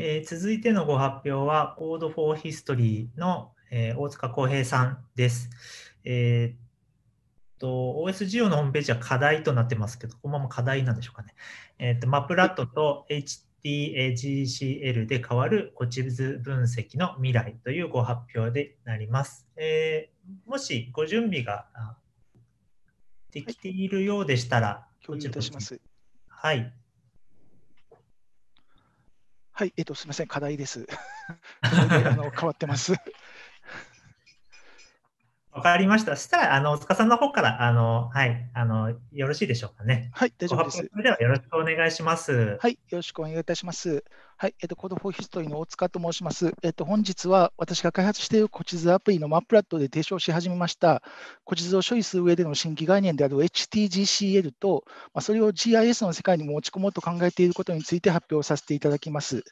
えー、続いてのご発表は Code for History の、えー、大塚康平さんです。えー、っと、OSGO のホームページは課題となってますけど、このまま課題なんでしょうかね。えー、っと、マプラットと HTAGCL で変わる古地図分析の未来というご発表でなります。えー、もしご準備ができているようでしたら、はい、共有いたします。はい。はい、えっと、すみません、課題です。あの変わってます。わかりました。したら、あの、塚さんの方から、あの、はい、あの、よろしいでしょうかね。はい、大丈夫です。それではよろしくお願いします。はい、よろしくお願いいたします。はい、えっと、コードフォーヒストリーの大塚と申します。えっと、本日は私が開発している古地図アプリのマップラットで提唱し始めました、古地図を処理する上での新規概念である HTGCL と、まあ、それを GIS の世界に持ち込もうと考えていることについて発表させていただきます。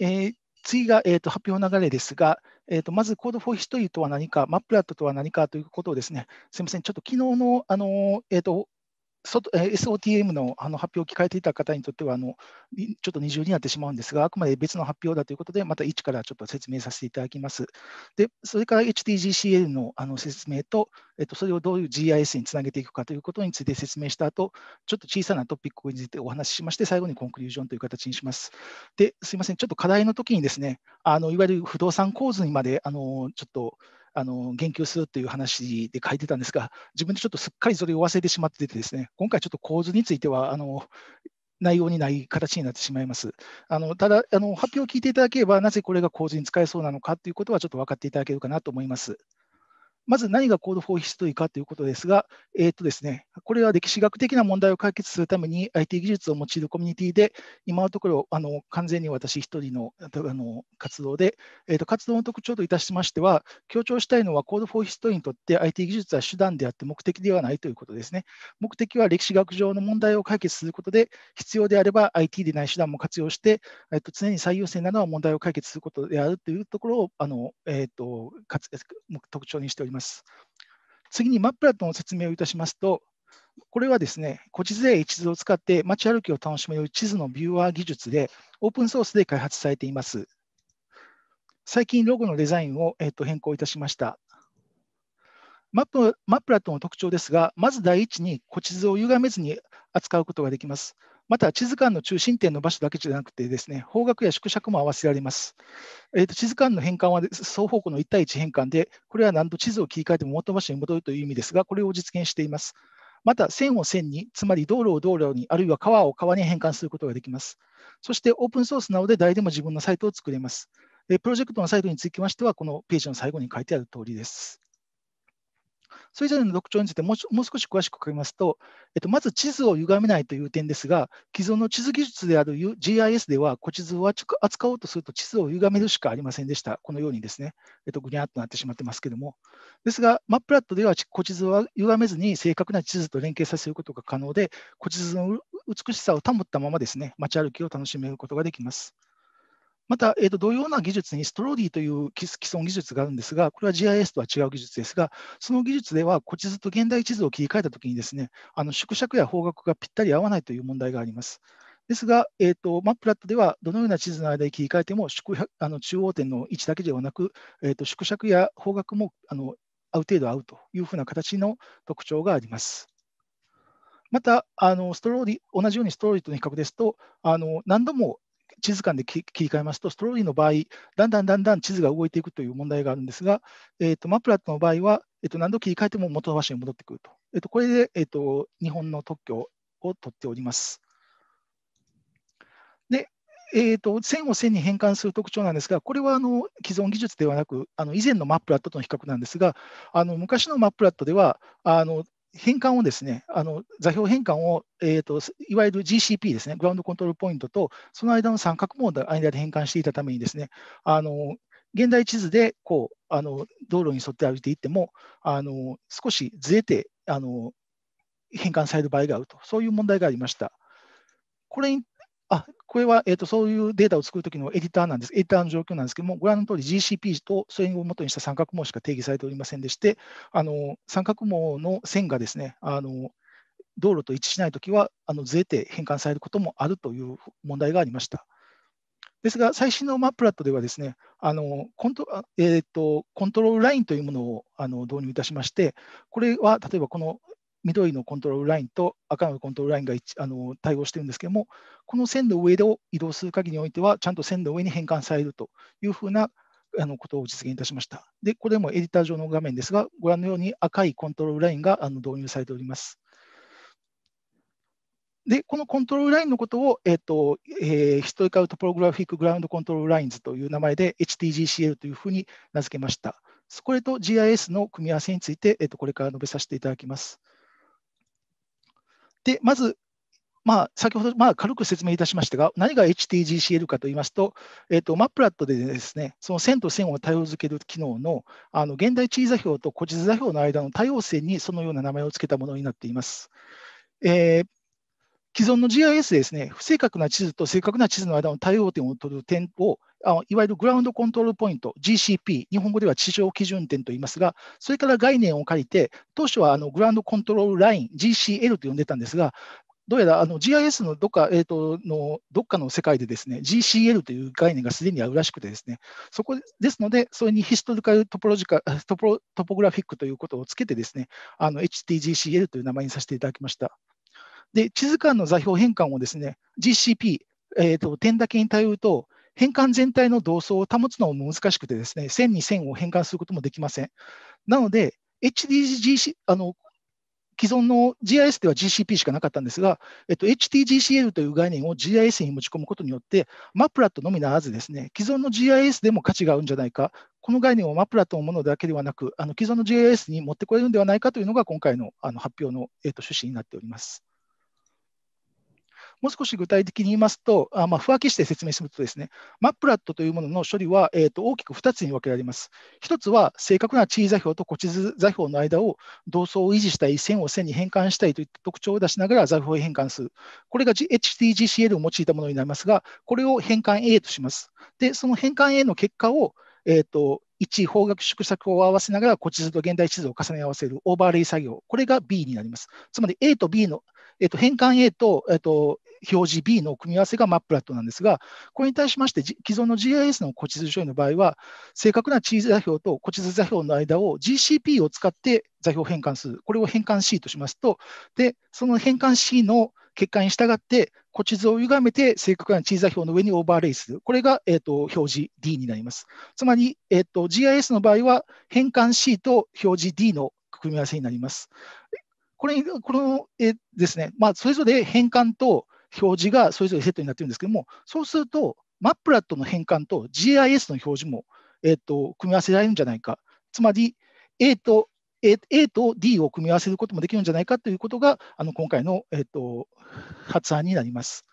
えー次が、えーと、発表の流れですが、えーと、まずコードフォーヒストリーとは何か、マップラットとは何かということをですね、すみません、ちょっと昨日のあの、えーと SOTM のあの発表を聞かれていた方にとってはあの、ちょっと二重になってしまうんですが、あくまで別の発表だということで、また1からちょっと説明させていただきます。でそれから HTGCL のあの説明と、えっと、それをどういう GIS につなげていくかということについて説明した後、ちょっと小さなトピックについてお話ししまして、最後にコンクリュージョンという形にします。ですいません、ちょっと課題の時にですね、あのいわゆる不動産構図にまであのちょっとあの言及するという話で書いてたんですが、自分でちょっとすっかりそれを忘れてしまっててですね、今回ちょっと構図については、あの内容にない形になってしまいます。あのただあの、発表を聞いていただければ、なぜこれが構図に使えそうなのかということは、ちょっと分かっていただけるかなと思います。まず何がコードフォーヒストリーかということですが、えーとですね、これは歴史学的な問題を解決するために IT 技術を用いるコミュニティで、今のところあの完全に私一人のあの活動で、えーと、活動の特徴といたしましては、強調したいのはコードフォーヒストリーにとって IT 技術は手段であって目的ではないということですね。目的は歴史学上の問題を解決することで、必要であれば IT でない手段も活用して、えー、と常に最優先なのは問題を解決することであるというところをあの、えーと、特徴にしております。ます。次にマップラットの説明をいたしますと、これはですね、古地図や地図を使って街歩きを楽しめる地図のビューアー技術で、オープンソースで開発されています。最近、ロゴのデザインを、えっと、変更いたしました。マップマップラットの特徴ですが、まず第一に古地図を歪めずに扱うことができます。また地図館の中心点の場所だけじゃなくてですね、方角や縮尺も合わせられます。えーと、地図館の変換は双方向の1対1変換で、これは何度地図を切り替えても元の場所に戻るという意味ですが、これを実現しています。また線を線に、つまり道路を道路に、あるいは川を川に変換することができます。そしてオープンソースなので誰でも自分のサイトを作れます。プロジェクトのサイトにつきましては、このページの最後に書いてある通りです。それぞれの特徴についてもうもう少し詳しく書きますと、えっと、まず地図を歪めないという点ですが、既存の地図技術である GIS では、古地図を扱おうとすると地図を歪めるしかありませんでした。このようにですね、えっと、ぐにゃっとなってしまってますけども。ですが、マップラットでは古地図は歪めずに正確な地図と連携させることが可能で、古地図の美しさを保ったままですね、街歩きを楽しめることができます。また、えーと、同様な技術にストローディという既存技術があるんですが、これは GIS とは違う技術ですが、その技術では古地図と現代地図を切り替えたときにですね、あの縮尺や方角がぴったり合わないという問題があります。ですが、えーと、マップラットではどのような地図の間に切り替えてもあの中央点の位置だけではなく、えーと、縮尺や方角もあのある程度合うというふうな形の特徴があります。またあのストローィ、同じようにストローリーとの比較ですと、あの何度も地図間で切り替えますと、ストローリーの場合、だんだんだんだん地図が動いていくという問題があるんですが、えーと、マップラットの場合は、えーと、何度切り替えても元の場所に戻ってくると。えーと、とこれで、えー、と日本の特許を取っております。で、えー、と線を線に変換する特徴なんですが、これはあの既存技術ではなく、あの以前のマップラットとの比較なんですが、あの昔のマップラットでは、あの変換をですね、あの座標変換を、えーと、いわゆる GCP ですね、グラウンドコントロールポイントと、その間の三角ドの間で変換していたためにですね、あの現代地図でこうあの道路に沿って歩いていっても、あの少しずれてあの変換される場合があると、そういう問題がありました。これにこれは、えー、とそういうデータを作るときのエディターなんです、エディターの状況なんですけども、ご覧の通り GCP とそれを元にした三角網しか定義されておりませんでして、あの三角網の線がですね、あの道路と一致しないときはあのずれて変換されることもあるという問題がありました。ですが、最新のマップラットではですね、あのコントえーとコントロールラインというものをあの導入いたしまして、これは例えばこの緑のコントロールラインと赤のコントロールラインがあの対応してるんですけども、この線の上を移動する限りにおいては、ちゃんと線の上に変換されるというふうなあのことを実現いたしました。で、これもエディター上の画面ですが、ご覧のように赤いコントロールラインがあの導入されております。で、このコントロールラインのことを、えーとえー、ヒストリカルトプログラフィックグラウンドコントロールラインズという名前で HTGCL というふうに名付けました。これと GIS の組み合わせについて、えー、とこれから述べさせていただきます。で、まず、まあ、先ほど、まあ、軽く説明いたしましたが、何が HTGCL かと言いますと、えっ、ー、と、マップラットでですね、その線と線を対応づける機能の、あの、現代地位座標と古地図座標の間の対応線にそのような名前を付けたものになっています。えー、既存の GIS ですね、不正確な地図と正確な地図の間の対応点を取る点を、あいわゆるグラウンドコントロールポイント、GCP、日本語では地上基準点と言いますが、それから概念を借りて、当初はあのグラウンドコントロールライン、GCL と呼んでたんですが、どうやらあの GIS のどっか、えー、とのどっかの世界でですね、GCL という概念がすでにあるらしくてですね、そこですので、それにヒストリカルトポロジカトポトポグラフィックということをつけてですね、HTGCL という名前にさせていただきました。で、地図間の座標変換をですね、GCP、えーと、点だけに頼ると、変換全体の同層を保つのも難しくてですね、線に線を変換することもできません。なので、HDGC、あの、既存の GIS では GCP しかなかったんですが、えっと、HTGCL という概念を GIS に持ち込むことによって、マプラットのみならずですね、既存の GIS でも価値があるんじゃないか、この概念をマプラットのものだけではなく、あの既存の GIS に持ってこれるんではないかというのが今回のあの発表の、えっと、趣旨になっております。もう少し具体的に言いますと、あまあ、不分けして説明するとですね、マップラットというものの処理は、えー、と大きく2つに分けられます。1つは正確な地位座標と古地図座標の間を同層を維持したい、線を線に変換したいといった特徴を出しながら座標へ変換する。これが HTGCL を用いたものになりますが、これを変換 A とします。で、その変換 A の結果を、えー、と1、方角縮尺を合わせながら古地図と現代地図を重ね合わせるオーバーレイ作業、これが B になります。つまり A と B のえっと、変換 A と、えっと、表示 B の組み合わせがマップラットなんですが、これに対しまして、既存の GIS の古地図処理の場合は、正確な地図座標と古地図座標の間を GCP を使って座標変換する。これを変換 C としますと、で、その変換 C の結果に従って、古地図を歪めて正確な地図座標の上にオーバーレイする。これが、えーと、と表示 D になります。つまり、えーと、GIS の場合は変換 C と表示 D の組み合わせになります。これ、この絵ですね、まあ、それぞれ変換と表示がそれぞれセットになってるんですけども、そうすると、マップラットの変換と GIS の表示も、えーと、組み合わせられるんじゃないか。つまり A と A, A と D を組み合わせることもできるんじゃないかということが、あの今回の、えーと発案になります。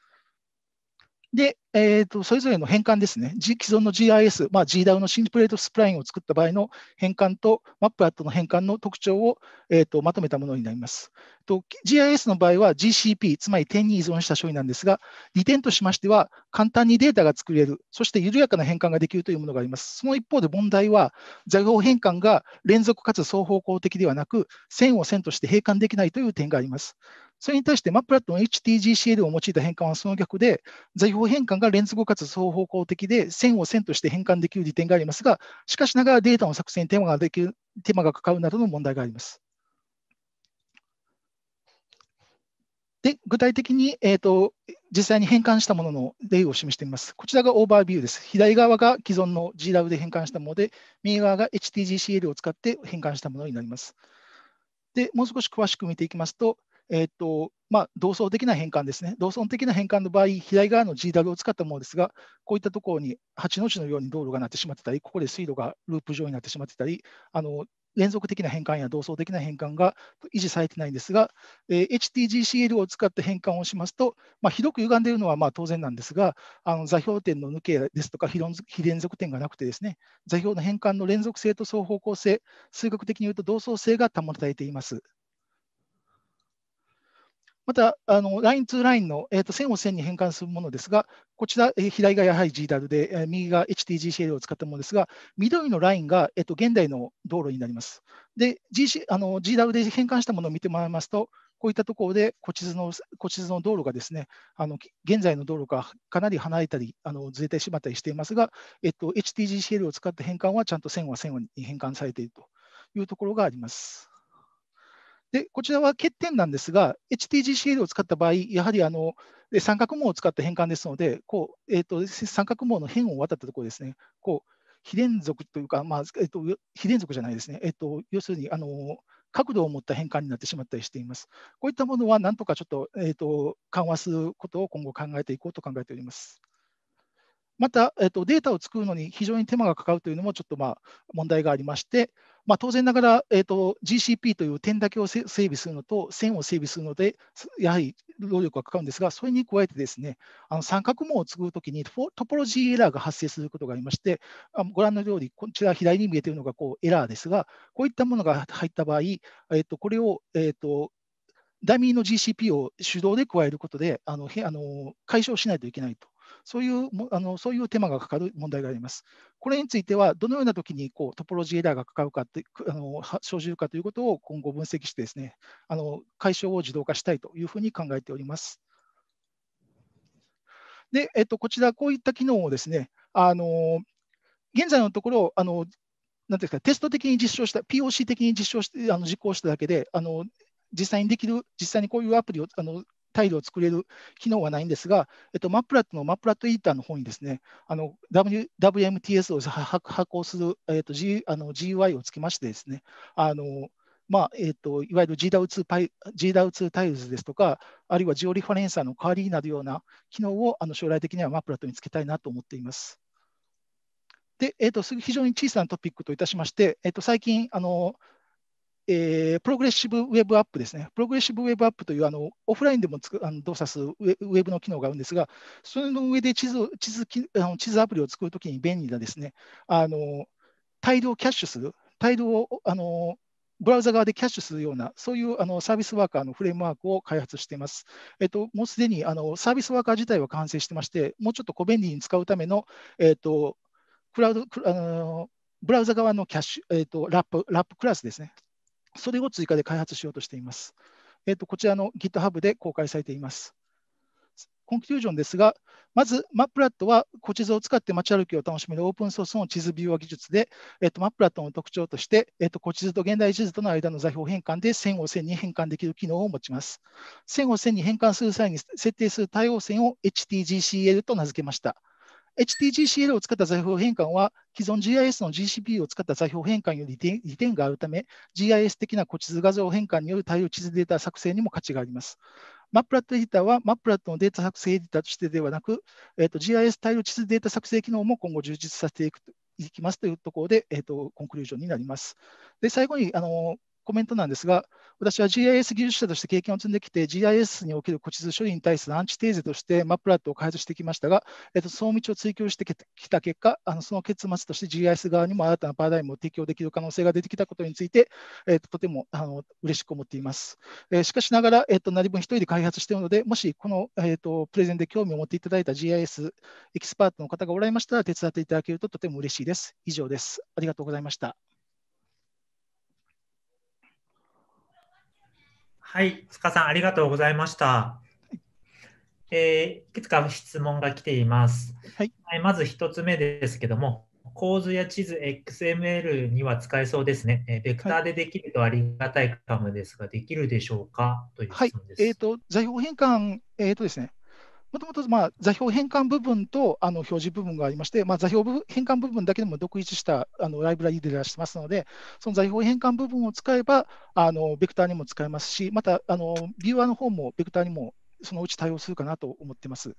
で、えーと、それぞれの変換ですね、既存の GIS、まあ、GDAO のシンプレートスプラインを作った場合の変換と、マップラットの変換の特徴を、えーと、まとめたものになります。と GIS の場合は GCP、つまり点に依存した処理なんですが、利点としましては、簡単にデータが作れる、そして緩やかな変換ができるというものがあります。その一方で問題は、座標変換が連続かつ双方向的ではなく、線を線として閉換できないという点があります。それに対して、マップラットの HTGCL を用いた変換はその逆で、座標変換が連続かつ双方向的で、線を線として変換できる利点がありますが、しかしながらデータの作成に手間ができる手間がかかるなどの問題があります。で具体的に、えーと、実際に変換したものの例を示してみます。こちらがオーバービューです。左側が既存の g l a v で変換したもので、右側が HTGCL を使って変換したものになります。でもう少し詳しく見ていきますと、えーとまあ、同層的な変換ですね。同層的な変換の場合、左側の GW を使ったものですが、こういったところに8の字のように道路がなってしまってたり、ここで水路がループ状になってしまってたり、あの連続的な変換や同層的な変換が維持されてないんですが、えー、HTGCL を使って変換をしますと、まあ、ひどく歪んでいるのはまあ当然なんですが、あの座標点の抜けですとか非連続点がなくてですね、座標の変換の連続性と双方向性、数学的に言うと同層性が保たれています。また、あのライン2ラインの、えー、と線を線に変換するものですが、こちら、えー、左がやはり GDAL で、えー、右が HTGCL を使ったものですが、緑のラインが、えー、と現代の道路になります。で、GC、GDAL で変換したものを見てもらいますと、こういったところで、こちずのの道路がですね、あの現在の道路がかなり離れたり、あのずれてしまったりしていますが、えっと、HTGCL を使った変換はちゃんと線は線に変換されているというところがあります。でこちらは欠点なんですが、HTGCL を使った場合、やはりあの三角網を使った変換ですので、こうえーと、三角網の辺を渡ったところですね、こう非連続というか、まあえーと、非連続じゃないですね、えーと、と要するにあの角度を持った変換になってしまったりしています。こういったものはなんとかちょっと,、えー、と緩和することを今後考えていこうと考えております。また、えっと、データを作るのに非常に手間がかかるというのもちょっとまあ問題がありまして、まあ、当然ながら、えっと、GCP という点だけを整備するのと線を整備するので、やはり労力がかかるんですが、それに加えてですね、あの三角網を作るときにトポロジーエラーが発生することがありまして、あご覧のように、こちら左に見えているのがこうエラーですが、こういったものが入った場合、えっと、これを、えっと、ダミーの GCP を手動で加えることであのあの解消しないといけないとそういうあのそういう手間がかかる問題があります。これについては、どのような時にこにトポロジーエラーがかかるかってあの生じるかということを今後分析してです、ね、あの解消を自動化したいというふうに考えております。で、えっと、こちら、こういった機能をですね、あの現在のところ、あのなんていうか、テスト的に実証した、POC 的に実証して、あの実行しただけで、あの実際にできる、実際にこういうアプリをあのタイルを作れる機能はないんですが、えっと、マップラットのマップラットイーターの方にですね、w、WMTS を発行する、えっと G、あの GUI をつけましてですね、あのまあえーと、いわゆる GDAO2 パイ g タイルズですとか、あるいはジオリファレンサーの代わりになるような機能をあの将来的にはマップラットにつけたいなと思っています。で、えーと、非常に小さなトピックといたしまして、えーと最近あの、えー、プログレッシブウェブアップですね。プログレッシブウェブアップというあのオフラインでもつくあの動作するウェブの機能があるんですが、それの上で地図地図あの地図アプリを作るときに便利なですね、あの態度をキャッシュする、態度をあのブラウザ側でキャッシュするような、そういうあのサービスワーカーのフレームワークを開発しています。えっと、もうすでにあのサービスワーカー自体は完成してまして、もうちょっと小便利に使うための、えっと、クラウド、あのブラウザ側のキャッシュ、えっとラップ、ラップクラスですね。それを追加で開発しようとしています。えー、とこちらの GitHub で公開されています。コンクュージョンですが、まずマップラットは古地図を使って街歩きを楽しめるオープンソースの地図ビューア技術で、えっと、マップラットの特徴として、えっと、古地図と現代地図との間の座標変換で線を線に変換できる機能を持ちます。線を線に変換する際に設定する対応線を HTGCL と名付けました。HTGCL を使った座標変換は、既存 GIS の GCP を使った座標変換より利点があるため、GIS 的な古地図画像変換による対応地図データ作成にも価値があります。マップラットエディターは、マップラットのデータ作成エディターとしてではなく、えーと、GIS 対応地図データ作成機能も今後充実させていくいきますというところで、えーと、とコンクルージョンになります。で最後にあのコメントなんですが、私は GIS 技術者として経験を積んできて、GIS における古地図処理に対するアンチテーゼとして、マップラットを開発してきましたが、えっと、その道を追求してきた結果、あのその結末として GIS 側にも新たなパラダイムを提供できる可能性が出てきたことについて、えっと、とてもあの嬉しく思っています。えー、しかしながら、えっと、なりぶん一人で開発しているので、もしこの、えっと、プレゼンで興味を持っていただいた GIS エキスパートの方がおられましたら、手伝っていただけるととても嬉しいです。以上です。ありがとうございました。はい、塚さん、ありがとうございました。えー、いくつか質問が来ています。はい、まず1つ目ですけども、構図や地図 XML には使えそうですね。えベクターでできるとありがたいかもですが、できるでしょうかという質問です。はい、えっ、ー、と、座標変換、えっ、ー、とですね、もともとまあ座標変換部分とあの表示部分がありまして、まあ、座標変換部分だけでも独立したあのライブラリーで出してますので、その座標変換部分を使えば、あのベクターにも使えますし、またあのビューアーの方もベクターにもそのうち対応するかなと思ってます。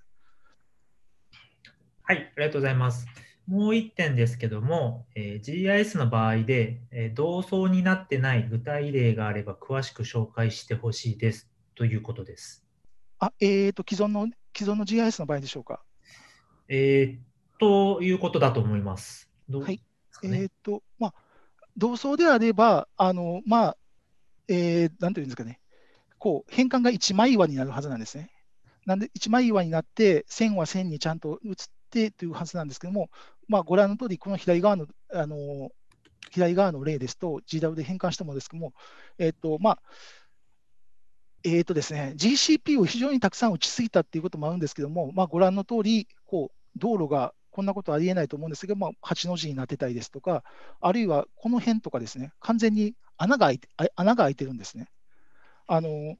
はい、ありがとうございます。もう1点ですけども、えー、GIS の場合で、えー、同層になってない具体例があれば詳しく紹介してほしいですということです。あえーと既存の既存の GIS の場合でしょうか。えー、ということだと思います。すね、はい。えー、っと、まあ、同層であれば、あの、まあ、えー、なんていうんですかね、こう、変換が一枚岩になるはずなんですね。なんで、一枚岩になって、線は線にちゃんと移ってというはずなんですけども、まあ、ご覧の通り、この左側の、あの、左側の例ですと、GW で変換したものですけども、えー、っと、まあ、えーとですね、GCP を非常にたくさん打ちすぎたっていうこともあるんですけども、まあ、ご覧の通りこり、道路がこんなことありえないと思うんですけど、まあ、8の字になってたりですとか、あるいはこの辺とかですね、完全に穴が開いて穴が開いてるんですね。あの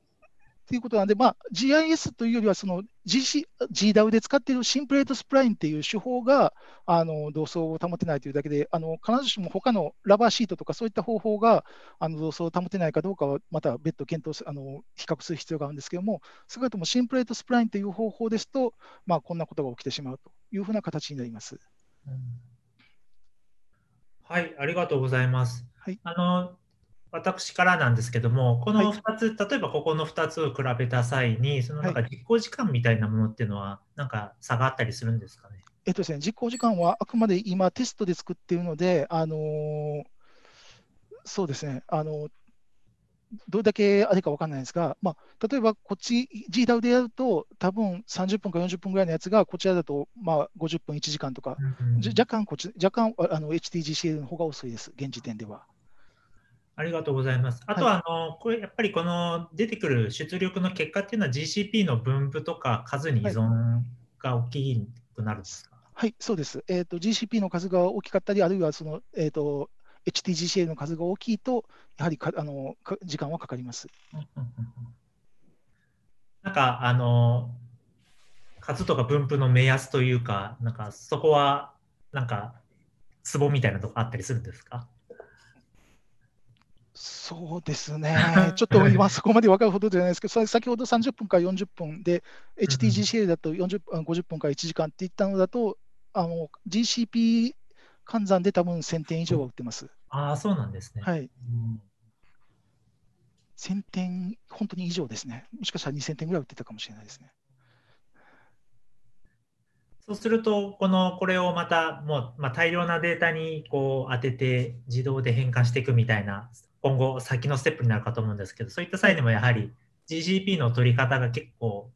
ということなんで、まあ、GIS というよりはその GC、GDAW で使っているシンプレートスプラインという手法があの同層を保てないというだけで、あの必ずしも他のラバーシートとかそういった方法があの同層を保てないかどうかは、また別途検討あの、比較する必要があるんですけれども、少なくともシンプレートスプラインという方法ですと、まあ、こんなことが起きてしまうというふうな形になります。うん、はい、ありがとうございます。はい、あの私からなんですけども、この2つ、はい、例えばここの2つを比べた際に、そのなんか実行時間みたいなものっていうのは、なんか差があったりするんですかね。えっとですね、実行時間はあくまで今、テストで作っているので、あのー、そうですね、あのー、どれだけあれか分かんないんですが、まあ、例えばこっち、GDAO でやると、多分30分か40分ぐらいのやつが、こちらだとまあ50分、1時間とか、うんうん、若干こっち、若干あの HTGCL の方が遅いです、現時点では。ありがとうございます。あとは、あの、これやっぱりこの出てくる出力の結果っていうのは GCP の分布とか数に依存が大きくなるんですか、はい、はい、そうです。えっ、ー、と GCP の数が大きかったり、あるいはそのえっ、ー、と HTGCA の数が大きいと、やはりかあの時間はかかります。なんかあの数とか分布の目安というか、なんかそこはなんかツボみたいなとこあったりするんですかそうですね、ちょっと今そこまで分かるほどじゃないですけど、先ほど30分から40分で、HTGCA だと50分から1時間って言ったのだと、あの GCP 換算で多分1000点以上は売ってます。ああ、そうなんですね。はい、うん1000点、本当に以上ですね。もしかしたら2000点ぐらい売ってたかもしれないですね。そうすると、このこれをまたもう、まあ、大量なデータにこう当てて自動で変換していくみたいな今後先のステップになるかと思うんですけど、そういった際にもやはり GCP の取り方が結構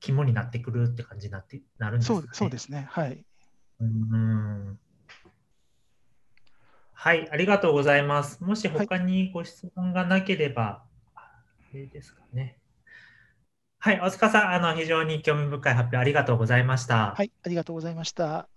肝になってくるって感じになってなるんですかね。そうですね。はい。うんはい、ありがとうございます。もし他にご質問がなければ、はい、いいですかね。はい、大塚さん、あの非常に興味深い発表ありがとうございました。はい、ありがとうございました。